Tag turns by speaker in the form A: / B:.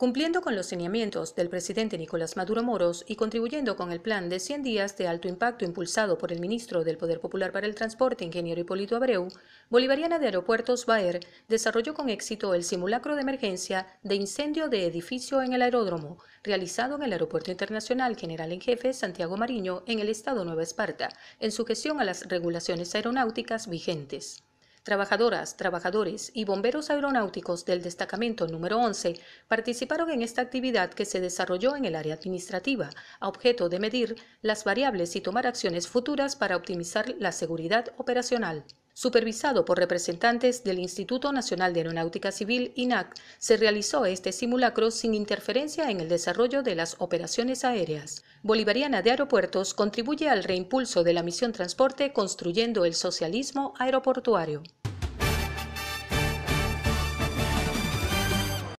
A: Cumpliendo con los lineamientos del presidente Nicolás Maduro Moros y contribuyendo con el plan de 100 días de alto impacto impulsado por el ministro del Poder Popular para el Transporte, ingeniero Hipólito Abreu, Bolivariana de Aeropuertos Baer desarrolló con éxito el simulacro de emergencia de incendio de edificio en el aeródromo, realizado en el Aeropuerto Internacional General en Jefe Santiago Mariño en el estado Nueva Esparta, en sujeción a las regulaciones aeronáuticas vigentes. Trabajadoras, trabajadores y bomberos aeronáuticos del destacamento número 11 participaron en esta actividad que se desarrolló en el área administrativa, a objeto de medir las variables y tomar acciones futuras para optimizar la seguridad operacional supervisado por representantes del Instituto Nacional de Aeronáutica Civil, INAC, se realizó este simulacro sin interferencia en el desarrollo de las operaciones aéreas. Bolivariana de Aeropuertos contribuye al reimpulso de la misión transporte construyendo el socialismo aeroportuario.